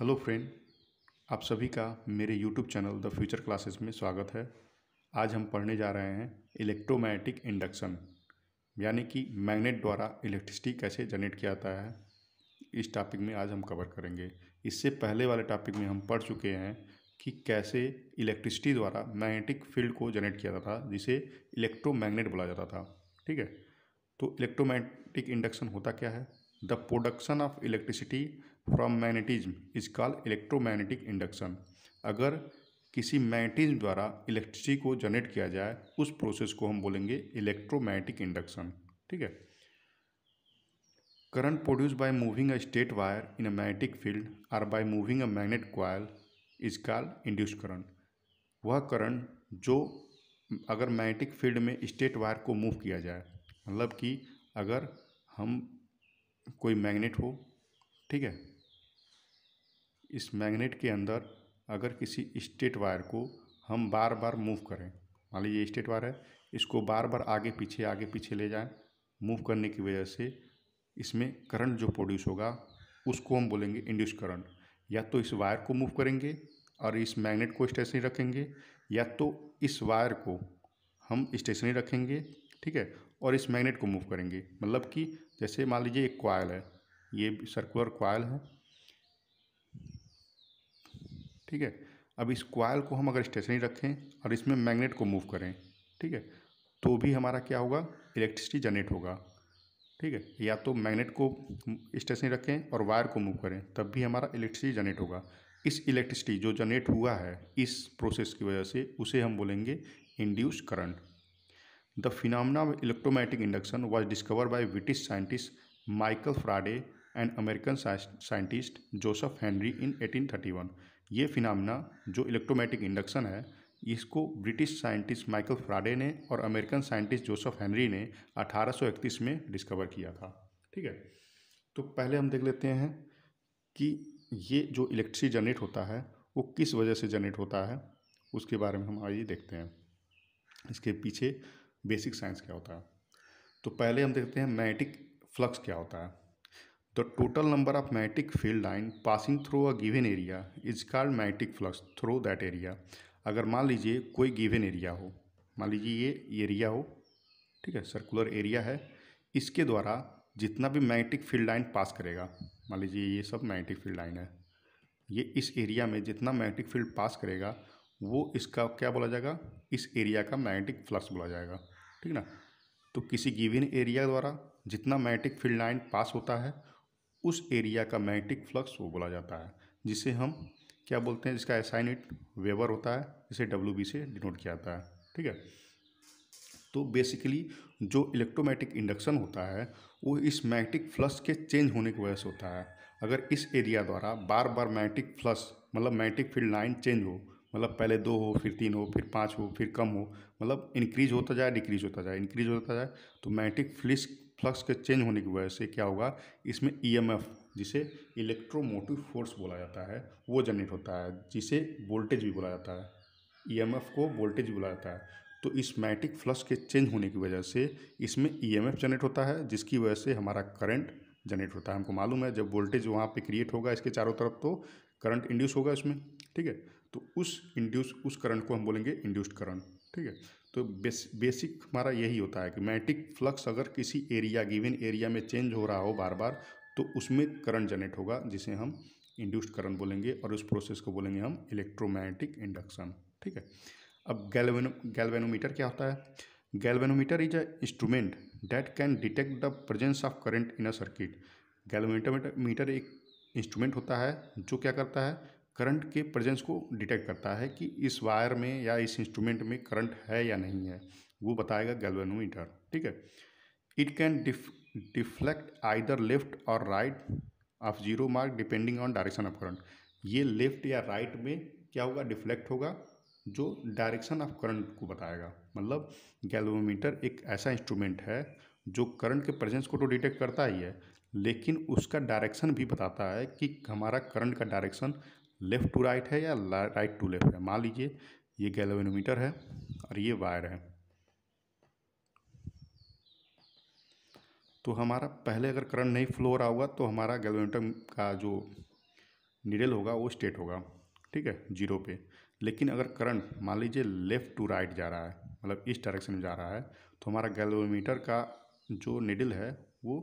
Hello friend आप सभी का मेरे YouTube channel the future classes में स्वागत है आज हम पढ़ने जा रहे हैं इलेक्ट्रोमैग्नेटिक इंडक्शन यानी कि मैग्नेट द्वारा इलेक्ट्रिसिटी कैसे जनरेट किया जाता है इस टॉपिक में आज हम कवर करेंगे इससे पहले वाले टॉपिक में हम पढ़ चुके हैं कि कैसे इलेक्ट्रिसिटी द्वारा मैग्नेटिक फील्ड को जनरेट किया जाता था जिसे इलेक्ट्रोमैग्नेट बोला जाता था ठीक है तो इलेक्ट्रोमैग्नेटिक इंडक्शन होता क्या है the production of electricity from magnetism is call electromagnetic induction अगर किसी मैग्नेटिज्म द्वारा इलेक्ट्रिसिटी को जनरेट किया जाए उस प्रोसेस को हम बोलेंगे इलेक्ट्रोमैग्नेटिक इंडक्शन ठीक है current produce by moving a straight wire in a magnetic field or by moving a magnet coil is call induce current वह करंट जो अगर मैग्नेटिक फील्ड में स्टेट वायर को मूव किया जाए मतलब कि अगर हम कोई मैग्नेट हो ठीक है इस मैग्नेट के अंदर अगर किसी स्टेट वायर को हम बार बार मूव करें मान लीजिए स्टेट वायर है इसको बार बार आगे पीछे आगे पीछे ले जाएं मूव करने की वजह से इसमें करंट जो प्रोड्यूस होगा उसको हम बोलेंगे इंड्यूस करंट या तो इस वायर को मूव करेंगे और इस मैग्नेट को स्टेशनरी रखेंगे या तो इस वायर को हम स्टेशनरी रखेंगे ठीक है और इस मैग्नेट को मूव करेंगे मतलब कि जैसे मान लीजिए एक कॉयल है ये सर्कुलर कॉयल है ठीक है अब इस क्वाइल को हम अगर स्टेशनरी रखें और इसमें मैग्नेट को मूव करें ठीक है तो भी हमारा क्या होगा इलेक्ट्रिसिटी जनरेट होगा ठीक है या तो मैग्नेट को स्टेशनरी रखें और वायर को मूव करें तब भी हमारा इलेक्ट्रिसिटी जनरेट होगा इस इलेक्ट्रिसिटी जो जनरेट हुआ है इस प्रोसेस की वजह से उसे हम बोलेंगे induce current the phenomena of electromagnetic induction was discover by British scientist Michael Faraday and American scientist Joseph Henry in eighteen thirty one ये फिनमिना जो इलेक्ट्रोमेटिक इंडक्शन है इसको ब्रिटिश साइंटिस्ट माइकल फ्राडे ने और अमेरिकन साइंटिस्ट जोसेफ हेनरी ने 1831 में discover किया था ठीक है तो पहले हम देख लेते हैं कि ये जो इलेक्ट्रिसिटी जनरेट होता है वो किस वजह से जनरेट होता है उसके बारे में हम आइए देखते हैं इसके पीछे बेसिक साइंस क्या होता है तो पहले हम देखते हैं मैग्नेटिक फ्लक्स क्या होता है तो total number of magnetic field line passing through a given area is called magnetic flux through that area अगर मान लीजिए कोई गिवन एरिया हो मान लीजिए ये एरिया हो ठीक है सर्कुलर एरिया है इसके द्वारा जितना भी मैग्नेटिक फील्ड लाइन पास करेगा मान लीजिए ये सब मैग्नेटिक फील्ड लाइन है ये इस एरिया में जितना मैग्नेटिक फील्ड पास करेगा वो इसका क्या बोला जाएगा इस एरिया का मैग्नेटिक फ्लक्स बोला जाएगा ठीक ना तो किसी गिवन एरिया द्वारा जितना मैग्नेटिक फील्ड लाइन पास होता है उस एरिया का मैग्नेटिक फ्लक्स वो बोला जाता है जिसे हम क्या बोलते हैं जिसका एसाइनिट वेबर होता है इसे डब्ल्यू से डिनोट किया जाता है ठीक है तो बेसिकली जो इलेक्ट्रोमैटिक इंडक्शन होता है वो इस मैग्नेटिक फ्लक्स के चेंज होने की वजह से होता है अगर इस एरिया द्वारा बार बार मैग्नेटिक फ्लक्स मतलब मैग्नेटिक फील्ड लाइन चेंज हो मतलब पहले दो हो फिर तीन हो फिर पाँच हो फिर कम हो मतलब इंक्रीज होता जाए डिक्रीज होता जाए इंक्रीज होता जाए तो मैग्नेटिक फ्लिक्स फ्लक्स के चेंज होने की वजह से क्या होगा इसमें ईएमएफ e जिसे इलेक्ट्रोमोटिव फोर्स बोला जाता है वो जनरेट होता है जिसे वोल्टेज भी बोला जाता है ईएमएफ e को वोल्टेज बोला जाता है तो इस मैटिक फ्लक्स के चेंज होने की वजह से इसमें ईएमएफ e जनरेट होता है जिसकी वजह से हमारा करंट जनरेट होता है हमको मालूम है जब वोल्टेज वहाँ पे क्रिएट होगा इसके चारों तरफ तो करंट इंड्यूस होगा इसमें ठीक है तो उस इंड्यूस उस करंट को हम बोलेंगे इंड्यूस्ड करंट ठीक है तो बेस, बेसिक हमारा यही होता है कि मैटिक फ्लक्स अगर किसी एरिया गिवन एरिया में चेंज हो रहा हो बार बार तो उसमें करंट जनरेट होगा जिसे हम इंड्यूस्ड करंट बोलेंगे और उस प्रोसेस को बोलेंगे हम इलेक्ट्रोमैटिक इंडक्शन ठीक है अब गैल्वेनो गैल्वेनोमीटर क्या होता है galvanometer is a instrument that can detect the presence of current in a circuit galvanometer meter एक इंस्ट्रूमेंट होता है जो क्या करता है करंट के प्रेजेंस को डिटेक्ट करता है कि इस वायर में या इस इंस्ट्रूमेंट में करंट है या नहीं है वो बताएगा गैल्वेनोमीटर ठीक है it can deflect either left or right of zero mark depending on direction of current ये लेफ्ट या राइट right में क्या होगा डिफ्लेक्ट होगा जो डायरेक्शन ऑफ करंट को बताएगा मतलब गैल्वेनोमीटर एक ऐसा इंस्ट्रूमेंट है जो करंट के प्रेजेंस को तो डिटेक्ट करता ही है लेकिन उसका डायरेक्शन भी बताता है कि हमारा करंट का डायरेक्शन लेफ़्ट टू राइट है या राइट टू लेफ़्ट है मान लीजिए ये गैलोवेनोमीटर है और ये वायर है तो हमारा पहले अगर करंट नहीं फ्लो रहा होगा तो हमारा गैलोमीटर का जो निडल होगा वो स्टेट होगा ठीक है जीरो पे लेकिन अगर करंट मान लीजिए लेफ़्ट टू राइट जा रहा है मतलब इस डायरेक्शन में जा रहा है तो हमारा गैलोमीटर का जो निडल है वो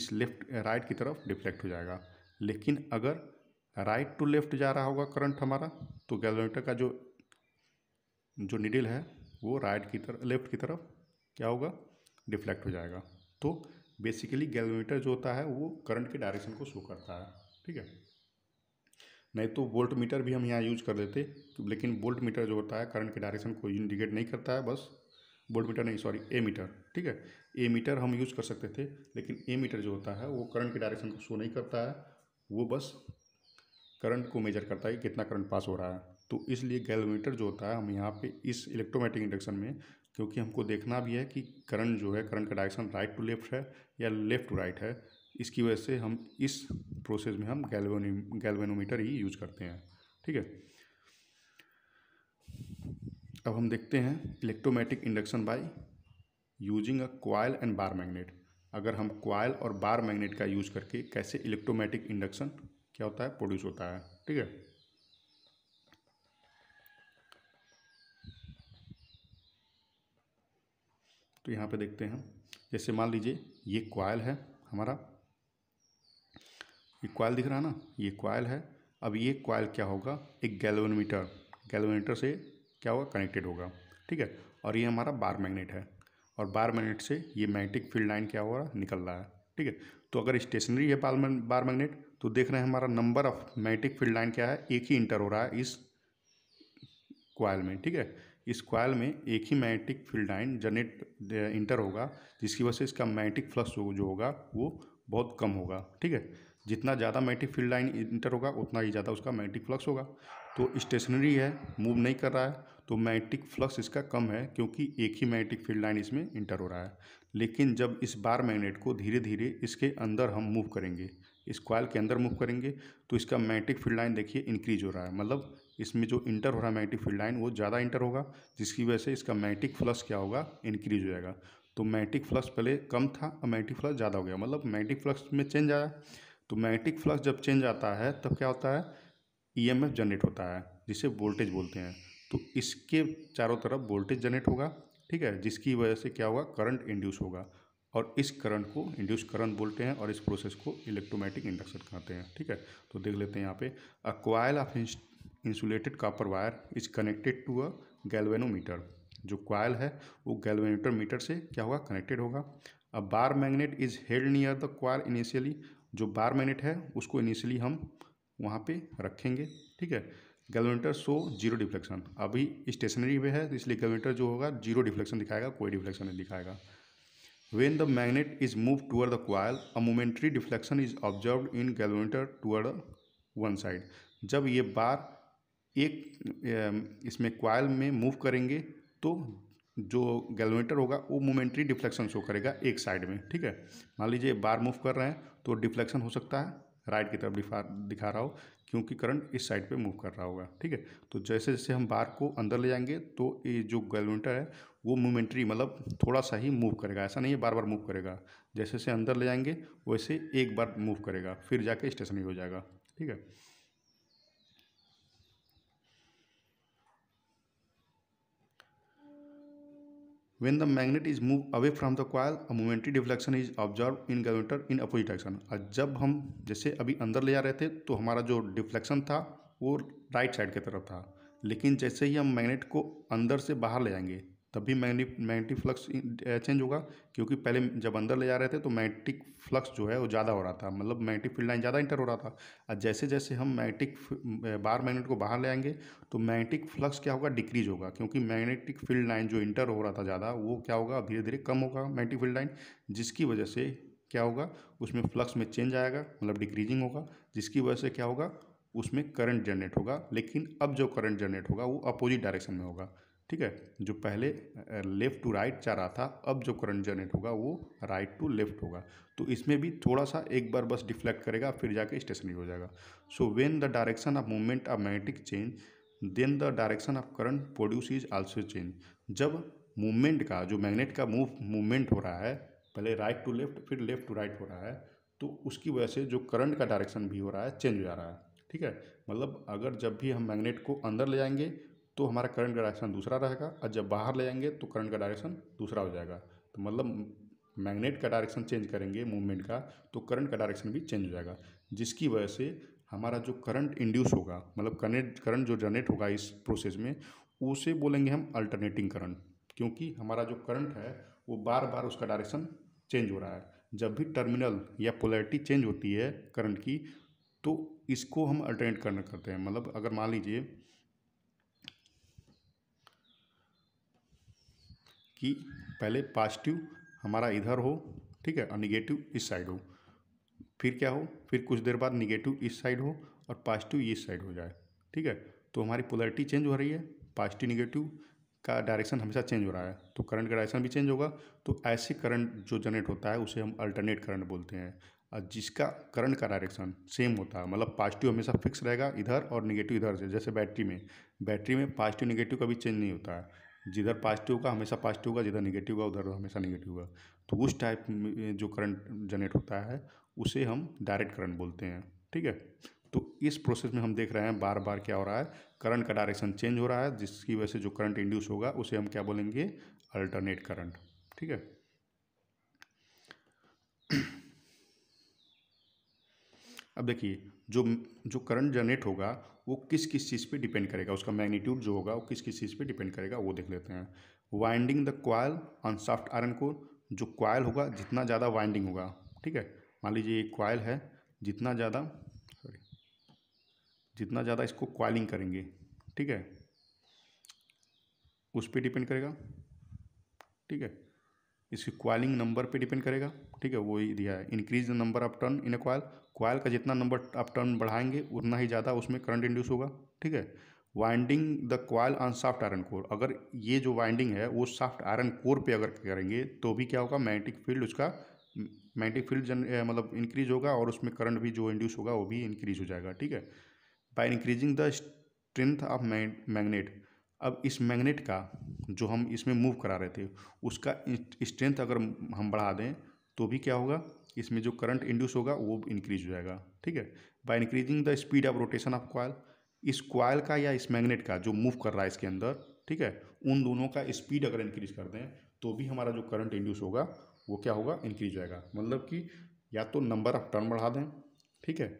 इस लेफ्ट राइट की तरफ डिफ्लेक्ट हो जाएगा लेकिन अगर राइट टू लेफ्ट जा रहा होगा करंट हमारा तो गैलोमीटर का जो जो निडिल है वो राइट की तरफ लेफ्ट की तरफ क्या होगा डिफ्लेक्ट हो जाएगा तो बेसिकली गैलोमीटर जो होता है वो करंट के डायरेक्शन को शो करता है ठीक है नहीं तो वोल्ट मीटर भी हम यहाँ यूज कर लेते लेकिन वोल्ट मीटर जो होता है करंट के डायरेक्शन को इंडिकेट नहीं करता है बस वोल्ट मीटर नहीं सॉरी ए मीटर ठीक है ए मीटर हम यूज कर सकते थे लेकिन ए मीटर जो होता है वो करंट के डायरेक्शन को शो नहीं करता है वो बस करंट को मेजर करता है कि कितना करंट पास हो रहा है तो इसलिए गैलोमीटर जो होता है हम यहाँ पे इस इलेक्ट्रोमेटिक इंडक्शन में क्योंकि हमको देखना भी है कि करंट जो है करंट का डायरेक्शन राइट टू लेफ्ट है या लेफ्ट टू राइट है इसकी वजह से हम इस प्रोसेस में हम गैल्वेनी गैलवेनोमीटर ही यूज करते हैं ठीक है अब हम देखते हैं electromagnetic induction by using a coil and bar magnet अगर हम क्वाइल और बार मैग्नेट का यूज करके कैसे इलेक्ट्रोमैटिक इंडक्शन क्या होता है प्रोड्यूस होता है ठीक है तो यहाँ पे देखते हैं जैसे मान लीजिए ये क्वाइल है हमारा ये क्वाइल दिख रहा है ना ये क्वाइल है अब ये क्वाइल क्या होगा एक गैल्वेनोमीटर गैल्वेनोमीटर से क्या होगा कनेक्टेड होगा ठीक है और ये हमारा बार मैग्नेट है और बार मैग्नेट से ये मैग्नेटिक फील्ड लाइन क्या हो रहा निकल रहा है ठीक है तो अगर स्टेशनरी है बार मैग्नेट तो देख रहे हैं हमारा number of magnetic field line क्या है एक ही इंटर हो रहा है इस क्वाइल में ठीक है इस क्वाइल में एक ही magnetic field line generate enter होगा जिसकी वजह से इसका मैटिक फ्लक्स जो होगा वो बहुत कम होगा ठीक है जितना ज़्यादा मैटिक फील्ड लाइन इंटर होगा उतना ही ज़्यादा उसका मैग्नेटिक फ्लक्स होगा तो स्टेशनरी है मूव नहीं कर रहा है तो मैटिक फ्लक्स इसका कम है क्योंकि एक ही मैग्नेटिक फील्ड लाइन इसमें इंटर हो रहा है लेकिन जब इस बार मैग्नेट को धीरे धीरे इसके अंदर हम मूव करेंगे इस क्वाइल के अंदर मूव करेंगे तो इसका मैग्नेटिक फील्ड लाइन देखिए इंक्रीज हो रहा है मतलब इसमें जो इंटर हो रहा है मैग्नेटिक फील्ड लाइन वो ज़्यादा इंटर होगा जिसकी वजह से इसका मैग्नेटिक फ्लक्स क्या होगा इंक्रीज हो जाएगा तो मैग्नेटिक फ्लक्स पहले कम था और मैग्नेटिक फ्लक्स ज़्यादा हो गया मतलब मैग्नेटिक फ्लक्स में चेंज आया तो मैग्नेटिक फ्लक्स जब चेंज आता है तब क्या होता है एफ e जनरेट होता है जिसे वोल्टेज बोलते हैं तो इसके चारों तरफ वोल्टेज जनरेट होगा ठीक है जिसकी वजह से क्या होगा करंट इंड्यूस होगा और इस करंट को इंड्यूस करंट बोलते हैं और इस प्रोसेस को इलेक्ट्रोमेटिक इंडक्शन कहते हैं ठीक है तो देख लेते हैं यहाँ पे a coil of insulated copper wire is connected to a galvanometer जो क्वाइल है वो गैल्वेनोमीटर मीटर से क्या होगा कनेक्टेड होगा a bar magnet is held near the coil initially जो बार मैग्नेट है उसको इनिशियली हम वहाँ पे रखेंगे ठीक है गैलोमीटर शो जीरो डिफ्लेक्शन अभी स्टेशनरी पे है तो इसलिए गैलोमीटर जो होगा जीरो डिफ्लेक्शन दिखाएगा कोई डिफ्लेक्शन नहीं दिखाएगा When the magnet is moved toward the coil, a momentary deflection is observed in galvanometer toward one side. जब ये बार एक इसमें कॉयल में मूव करेंगे तो जो गैल्वेटर होगा वो मोमेंट्री डिफ्लेक्शन शो करेगा एक साइड में ठीक है मान लीजिए बार मूव कर रहे हैं तो डिफ्लेक्शन हो सकता है राइट की तरफ दिखा दिखा रहा हो क्योंकि करंट इस साइड पे मूव कर रहा होगा ठीक है तो जैसे जैसे हम बार को अंदर ले जाएंगे तो ये जो गैल्वेंटर है वो मोमेंट्री मतलब थोड़ा सा ही मूव करेगा ऐसा नहीं है बार बार मूव करेगा जैसे जैसे अंदर ले जाएंगे वैसे एक बार मूव करेगा फिर जाके स्टेशनरी हो जाएगा ठीक है When the magnet is moved away from the coil, a momentary deflection is observed in galvanometer in opposite direction. और जब हम जैसे अभी अंदर ले जा रहे थे तो हमारा जो डिफ्लेक्शन था वो राइट साइड की तरफ था लेकिन जैसे ही हम मैग्नेट को अंदर से बाहर ले जाएंगे तब भी मैग्नि मैग्नेटिक फ्लक्स चेंज होगा क्योंकि पहले जब अंदर ले जा रहे थे तो मैग्नेटिक फ्लक्स जो है वो ज़्यादा हो रहा था मतलब मैग्नेटिक फील्ड लाइन ज़्यादा इंटर हो रहा था और जैसे जैसे हम मैग्नेटिक बार मैग्नेट को बाहर ले आएंगे तो मैग्नेटिक फ्लक्स क्या होगा डिक्रीज होगा क्योंकि मैग्नेटिक फील्ड लाइन जो इंटर हो रहा था ज़्यादा वो क्या होगा धीरे धीरे कम होगा मैग्नेटिक फील्ड लाइन जिसकी वजह से क्या होगा उसमें फ्लक्स में चेंज आएगा मतलब डिक्रीजिंग होगा जिसकी वजह से क्या होगा उसमें करंट जनरेट होगा लेकिन अब जो करंट जनरेट होगा वो अपोजिट डायरेक्शन में होगा ठीक है जो पहले लेफ़्ट टू राइट जा रहा था अब जो करंट जनरेट होगा वो राइट टू लेफ़्ट होगा तो इसमें भी थोड़ा सा एक बार बस डिफ्लेक्ट करेगा फिर जाके स्टेशनरी हो जाएगा so when the direction of movement of magnetic change then the direction of current produce is also change जब मूवमेंट का जो मैग्नेट का मूव मूवमेंट हो रहा है पहले राइट टू लेफ्ट फिर लेफ्ट टू राइट हो रहा है तो उसकी वजह से जो करंट का डायरेक्शन भी हो रहा है चेंज हो जा रहा है ठीक है मतलब अगर जब भी हम मैग्नेट को अंदर ले जाएंगे तो हमारा करंट का डायरेक्शन दूसरा रहेगा और जब बाहर ले जाएंगे तो करंट का डायरेक्शन दूसरा हो जाएगा तो मतलब मैग्नेट का डायरेक्शन चेंज करेंगे मूवमेंट का तो करंट का डायरेक्शन भी चेंज हो जाएगा जिसकी वजह से हमारा जो करंट इंड्यूस होगा मतलब कनेक्ट करंट जो जनरेट होगा इस प्रोसेस में उसे बोलेंगे हम अल्टरनेटिंग करंट क्योंकि हमारा जो करंट है वो बार बार उसका डायरेक्शन चेंज हो रहा है जब भी टर्मिनल या पोलैरिटी चेंज होती है करंट की तो इसको हम अल्टरनेट करना करते हैं मतलब अगर मान लीजिए कि पहले पॉजिटिव हमारा इधर हो ठीक है और निगेटिव इस साइड हो फिर क्या हो फिर कुछ देर बाद निगेटिव इस साइड हो और पॉजिटिव इस साइड हो जाए ठीक है तो हमारी पोलरिटी चेंज हो रही है पॉजिटिव निगेटिव का डायरेक्शन हमेशा चेंज हो रहा है तो करंट का डायरेक्शन भी चेंज होगा तो ऐसे करंट जो जनरेट होता है उसे हम अल्टरनेट करंट बोलते हैं और जिसका करंट का डायरेक्शन सेम होता है मतलब पॉजिटिव हमेशा फिक्स रहेगा इधर और निगेटिव इधर से जैसे बैटरी में बैटरी में पॉजिटिव निगेटिव कभी चेंज नहीं होता है जिधर पॉजिटिव का हमेशा पॉजिटिव होगा जिधर निगेटिव का उधर हमेशा निगेटिव होगा तो उस टाइप में जो करंट जनरेट होता है उसे हम डायरेक्ट करंट बोलते हैं ठीक है तो इस प्रोसेस में हम देख रहे हैं बार बार क्या हो रहा है करंट का डायरेक्शन चेंज हो रहा है जिसकी वजह से जो करंट इंड्यूस होगा उसे हम क्या बोलेंगे अल्टरनेट करंट ठीक है अब देखिए जो जो करंट जनरेट होगा वो किस किस चीज़ पे डिपेंड करेगा उसका मैग्नीट्यूड जो होगा वो किस किस चीज़ पे डिपेंड करेगा वो देख लेते हैं winding the coil on soft iron को जो क्वाइल होगा जितना ज़्यादा वाइंडिंग होगा ठीक है मान लीजिए ये क्वाइल है जितना ज़्यादा सॉरी जितना ज़्यादा इसको क्वाइलिंग करेंगे ठीक है उस पर डिपेंड करेगा ठीक है इसकी क्वालिंग नंबर पे डिपेंड करेगा ठीक है वो ही दिया है increase the number of turn in a coil coil का जितना नंबर ऑफ टर्न बढ़ाएंगे उतना ही ज़्यादा उसमें करंट इंड्यूस होगा ठीक है winding the coil on soft iron core अगर ये जो वाइंडिंग है वो सॉफ्ट आयरन कोर पे अगर करेंगे तो भी क्या होगा मैग्नेटिक फील्ड उसका मैग्नेटिक फील्ड जन मतलब इंक्रीज होगा और उसमें करंट भी जो इंड्यूस होगा वो भी इंक्रीज हो जाएगा ठीक है by increasing the strength of magnet अब इस मैग्नेट का जो हम इसमें मूव करा रहे थे उसका स्ट्रेंथ अगर हम बढ़ा दें तो भी क्या होगा इसमें जो करंट इंड्यूस होगा वो इंक्रीज हो जाएगा ठीक है by increasing the speed of rotation of coil इस कॉयल का या इस मैग्नेट का जो मूव कर रहा है इसके अंदर ठीक है उन दोनों का स्पीड अगर इंक्रीज कर दें तो भी हमारा जो करंट इंड्यूस होगा वो क्या होगा इंक्रीज जाएगा मतलब कि या तो नंबर ऑफ टर्न बढ़ा दें ठीक है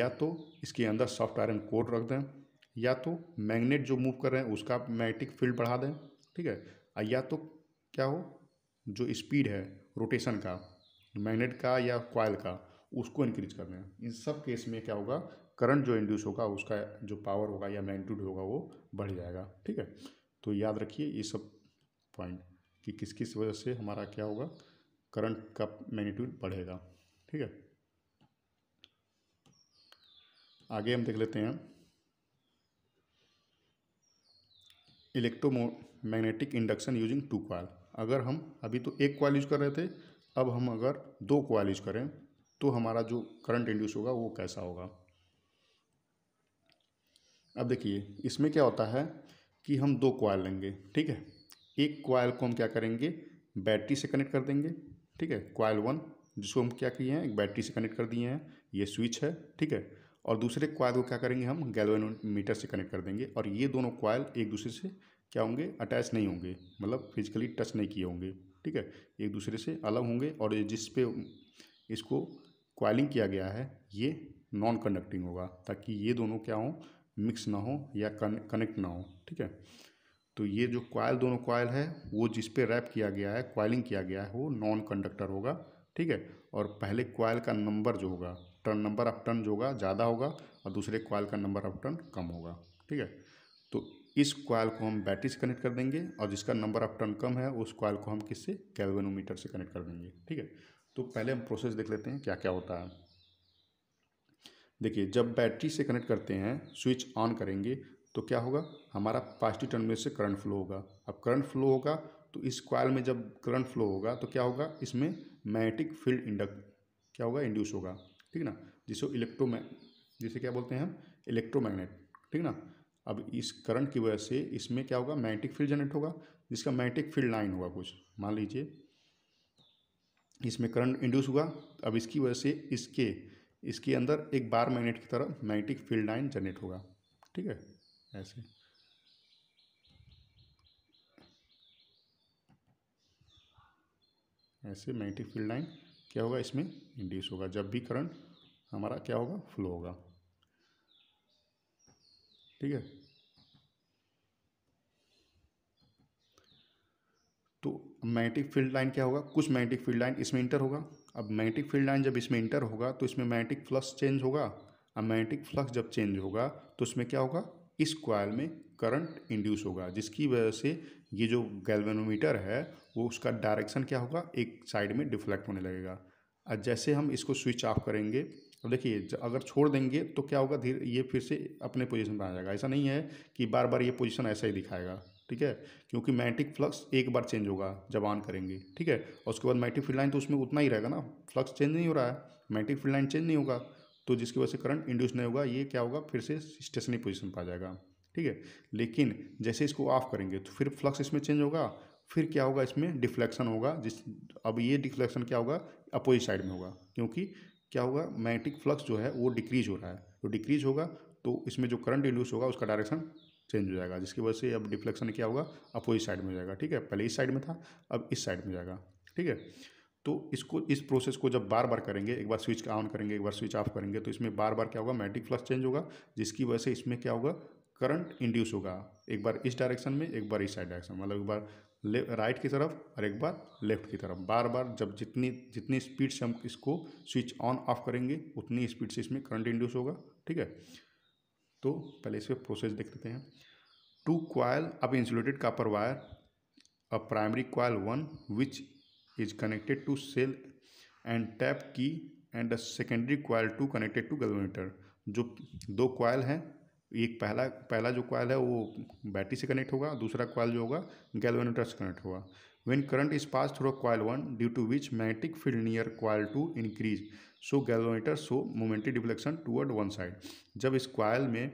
या तो इसके अंदर सॉफ्ट आयरन कोड रख दें या तो मैग्नेट जो मूव कर रहे हैं उसका मैग्नेटिक फील्ड बढ़ा दें ठीक है या तो क्या हो जो स्पीड है रोटेशन का मैग्नेट का या कॉयल का उसको इंक्रीज कर दें इन सब केस में क्या होगा करंट जो इंड्यूस होगा उसका जो पावर होगा या मैग्नीट्यूड होगा वो बढ़ जाएगा ठीक है तो याद रखिए ये सब पॉइंट कि किस किस वजह से हमारा क्या होगा करंट का मैग्नीट्यूड बढ़ेगा ठीक है आगे हम देख लेते हैं electromagnetic induction using two coil अगर हम अभी तो एक क्वाल यूज कर रहे थे अब हम अगर दो क्वाल यूज करें तो हमारा जो करंट इंड्यूस होगा वो कैसा होगा अब देखिए इसमें क्या होता है कि हम दो क्वाल लेंगे ठीक है एक कॉयल को हम क्या करेंगे बैटरी से कनेक्ट कर देंगे ठीक है क्वाइल वन जिसको हम क्या किए हैं एक बैटरी से कनेक्ट कर दिए हैं ये स्विच है ठीक है और दूसरे क्वायल को क्या करेंगे हम गैल्वेनोमीटर से कनेक्ट कर देंगे और ये दोनों कॉयल एक दूसरे से क्या होंगे अटैच नहीं होंगे मतलब फिजिकली टच नहीं किए होंगे ठीक है एक दूसरे से अलग होंगे और जिस पे इसको क्वाइलिंग किया गया है ये नॉन कंडक्टिंग होगा ताकि ये दोनों क्या हों मिक्स ना हो या कनेक्ट ना हो ठीक है तो ये जो क्वाइल दोनों क्वाइल है वो जिस पे रैप किया गया है क्वाइलिंग किया गया है वो नॉन कंडक्टर होगा ठीक है और पहले क्वाइल का नंबर जो होगा टर्न नंबर ऑफ टर्न जो होगा ज़्यादा होगा और दूसरे क्वाइल का नंबर ऑफ टर्न कम होगा ठीक है तो इस क्वाइल को हम बैटरी से कनेक्ट कर देंगे और जिसका नंबर ऑफ टर्न कम है उस क्वाइल को हम किससे कैलवेनोमीटर से कनेक्ट कर देंगे ठीक है तो पहले हम प्रोसेस देख लेते हैं क्या क्या होता है देखिए जब बैटरी से कनेक्ट करते हैं स्विच ऑन करेंगे तो क्या होगा हमारा पॉजिटिव टर्मिनल से करंट फ्लो होगा अब करंट फ्लो होगा तो इस क्वाइल में जब करंट फ्लो होगा तो क्या होगा इसमें मैग्नेटिक फील्ड इंडक्ट क्या होगा इंड्यूस होगा ठीक ना जिसको इलेक्ट्रोमै जिसे क्या बोलते हैं हम इलेक्ट्रोमैग्नेट ठीक ना अब इस करंट की वजह से इसमें क्या होगा मैग्नेटिक फील्ड जनरेट होगा जिसका मैग्नेटिक फील्ड लाइन होगा कुछ मान लीजिए इसमें करंट इंड्यूस हुआ अब इसकी वजह से इसके इसके अंदर एक बार मैग्नेट की तरह मैग्नेटिक फील्ड लाइन जनरेट होगा ठीक है ऐसे ऐसे मैग्नेटिक फील्ड लाइन क्या होगा इसमें इंड्यूस होगा जब भी करंट हमारा क्या होगा फ्लो होगा ठीक है तो मैग्नेटिक फील्ड लाइन क्या होगा कुछ मैग्नेटिक फील्ड लाइन इसमें इंटर होगा अब मैग्नेटिक फील्ड लाइन जब इसमें इंटर होगा तो इसमें मैग्नेटिक फ्लक्स चेंज होगा अब मैग्नेटिक फ्लक्स जब चेंज होगा तो उसमें क्या होगा इस क्वायल में करंट इंड्यूस होगा जिसकी वजह से ये जो गैल्वेनोमीटर है वो उसका डायरेक्शन क्या होगा एक साइड में डिफ्लेक्ट होने लगेगा और जैसे हम इसको स्विच ऑफ करेंगे अब देखिए अगर छोड़ देंगे तो क्या होगा धीरे ये फिर से अपने पोजीशन पर आ जाएगा ऐसा नहीं है कि बार बार ये पोजीशन ऐसा ही दिखाएगा ठीक है क्योंकि मैग्नेटिक फ्लक्स एक बार चेंज होगा जब ऑन करेंगे ठीक है और उसके बाद मैग्नेटिक फील्ड लाइन तो उसमें उतना ही रहेगा ना फ्लक्स चेंज नहीं हो रहा है मैग्नेटिक फील्ड लाइन चेंज नहीं होगा तो जिसकी वजह से करंट इंड्यूस नहीं होगा ये क्या होगा फिर से स्टेशनरी पोजिशन पर आ जाएगा ठीक है लेकिन जैसे इसको ऑफ करेंगे तो फिर फ्लक्स इसमें चेंज होगा फिर क्या होगा इसमें डिफ्लेक्शन होगा जिस अब ये डिफ्लेक्शन क्या होगा अपोजिट साइड में होगा क्योंकि क्या होगा मैग्नेटिक फ्लक्स जो है वो डिक्रीज हो रहा है तो डिक्रीज होगा तो इसमें जो करंट इंड्यूस होगा उसका डायरेक्शन चेंज हो जाएगा जिसकी वजह से अब डिफ्लेक्शन क्या होगा अपोजिट साइड में हो जाएगा ठीक है पहले इस साइड में था अब इस साइड में जाएगा ठीक है तो इसको इस प्रोसेस को जब बार बार करेंगे एक बार स्विच ऑन करेंगे एक बार स्विच ऑफ करेंगे तो इसमें बार बार क्या होगा मैग्नेटिक फ्लक्स चेंज होगा जिसकी वजह से इसमें क्या होगा करंट इंड्यूस होगा एक बार इस डायरेक्शन में एक बार इस साइड डायरेक्शन मतलब एक बार राइट की तरफ और एक बार लेफ्ट की तरफ बार बार जब जितनी जितनी स्पीड से हम इसको स्विच ऑन ऑफ करेंगे उतनी स्पीड से इसमें करंट इंड्यूस होगा ठीक है तो पहले इसमें प्रोसेस देख लेते हैं टू क्वाइल अब insulated copper wire a primary coil one which is connected to cell and tap key and a secondary coil two connected to galvanometer जो दो क्वाइल हैं एक पहला पहला जो क्वाइल है वो बैटरी से कनेक्ट होगा दूसरा क्वाइल जो होगा गैल्वेनोमीटर से कनेक्ट होगा current is pass through through coil one due to which magnetic field near coil to increase so galvanometer so momentary deflection toward one side जब इस क्वाइल में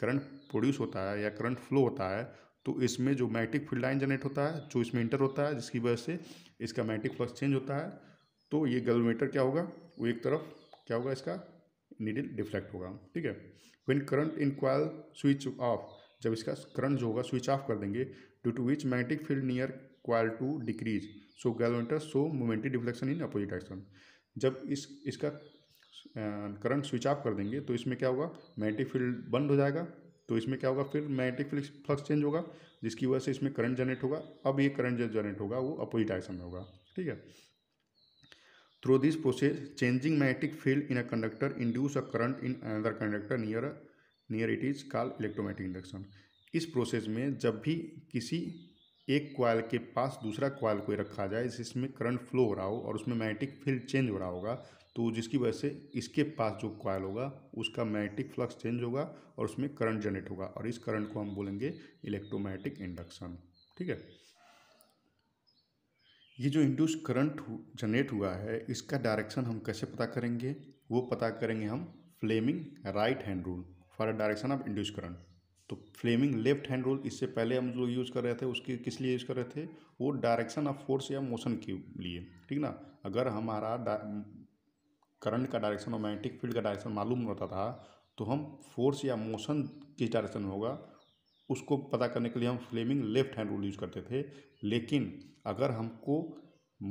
करंट प्रोड्यूस होता है या करंट फ्लो होता है तो इसमें जो मैग्नेटिक फील्ड लाइन जनरेट होता है जो इसमें इंटर होता है जिसकी वजह से इसका मैग्नेटिक फ्लक्स चेंज होता है तो ये गलोमीटर क्या होगा वो एक तरफ क्या होगा इसका नीडल डिफ्लेक्ट होगा ठीक है when current in coil switch off जब इसका करंट जो होगा स्विच ऑफ कर देंगे due to which magnetic field near coil to decrease so galvanometer so momentary deflection in opposite direction जब इस इसका करंट स्विच ऑफ कर देंगे तो इसमें क्या होगा मैग्नेटिक फील्ड बंद हो जाएगा तो इसमें क्या होगा फिर मैग्नेटिक फ्लक्स चेंज होगा जिसकी वजह से इसमें करंट जनरेट होगा अब ये करंट जो जनरेट होगा वो अपोजिट डायरेक्शन में होगा ठीक है Through this process, changing magnetic field in a conductor induce a current in another conductor near near it is called electromagnetic induction. इस प्रोसेस में जब भी किसी एक क्वाइल के पास दूसरा क्वाइल को रखा जाए जिसमें करंट फ्लो हो रहा हो और उसमें मैग्नेटिक फील्ड चेंज हो रहा होगा तो जिसकी वजह से इसके पास जो क्वाइल होगा उसका मैग्नेटिक फ्लक्स चेंज होगा और उसमें करंट जनरेट होगा और इस करंट को हम बोलेंगे इलेक्ट्रोमैग्नेटिक इंडक्शन ठीक है ये जो इंड्यूस करंट जनरेट हुआ है इसका डायरेक्शन हम कैसे पता करेंगे वो पता करेंगे हम Fleming right hand rule for a direction of induce current तो फ्लेमिंग लेफ्ट हैंड रूल इससे पहले हम लोग यूज़ कर रहे थे उसके किस लिए यूज़ कर रहे थे वो डायरेक्शन ऑफ फोर्स या मोशन के लिए ठीक ना अगर हमारा करंट का डायरेक्शन और मैग्नेटिक फील्ड का डायरेक्शन मालूम होता था तो हम फोर्स या मोशन किस डायरेक्शन में होगा उसको पता करने के लिए हम Fleming left hand rule use करते थे लेकिन अगर हमको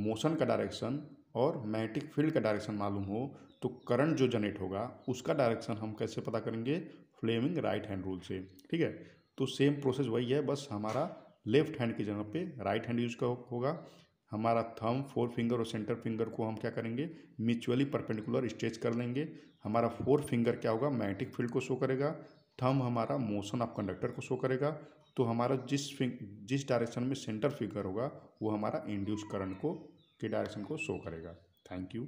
मोशन का डायरेक्शन और मैग्नेटिक फील्ड का डायरेक्शन मालूम हो तो करंट जो जनरेट होगा उसका डायरेक्शन हम कैसे पता करेंगे फ्लेमिंग राइट हैंड रूल से ठीक है तो सेम प्रोसेस वही है बस हमारा लेफ्ट हैंड की जगह पे राइट हैंड यूज का होगा हमारा थम फोर फिंगर और सेंटर फिंगर को हम क्या करेंगे म्यूचुअली परपेंडिकुलर स्ट्रेच कर लेंगे हमारा फोर फिंगर क्या होगा मैग्नेटिक फील्ड को शो करेगा थम हमारा मोशन ऑफ कंडक्टर को शो करेगा तो हमारा जिस जिस डायरेक्शन में सेंटर फिगर होगा वो हमारा इंड्यूस करंट को के डायरेक्शन को शो करेगा थैंक यू